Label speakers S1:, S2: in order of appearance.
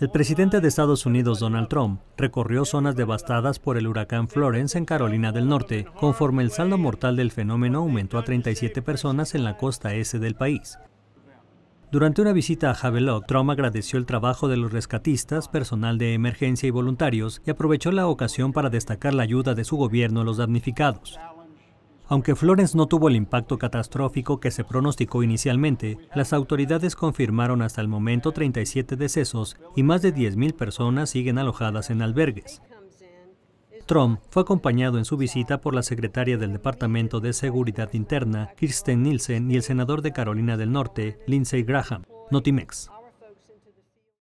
S1: El presidente de Estados Unidos, Donald Trump, recorrió zonas devastadas por el huracán Florence en Carolina del Norte, conforme el saldo mortal del fenómeno aumentó a 37 personas en la costa este del país. Durante una visita a Havelock, Trump agradeció el trabajo de los rescatistas, personal de emergencia y voluntarios, y aprovechó la ocasión para destacar la ayuda de su gobierno a los damnificados. Aunque Florence no tuvo el impacto catastrófico que se pronosticó inicialmente, las autoridades confirmaron hasta el momento 37 decesos y más de 10.000 personas siguen alojadas en albergues. Trump fue acompañado en su visita por la secretaria del Departamento de Seguridad Interna, Kirsten Nielsen, y el senador de Carolina del Norte, Lindsey Graham, Notimex.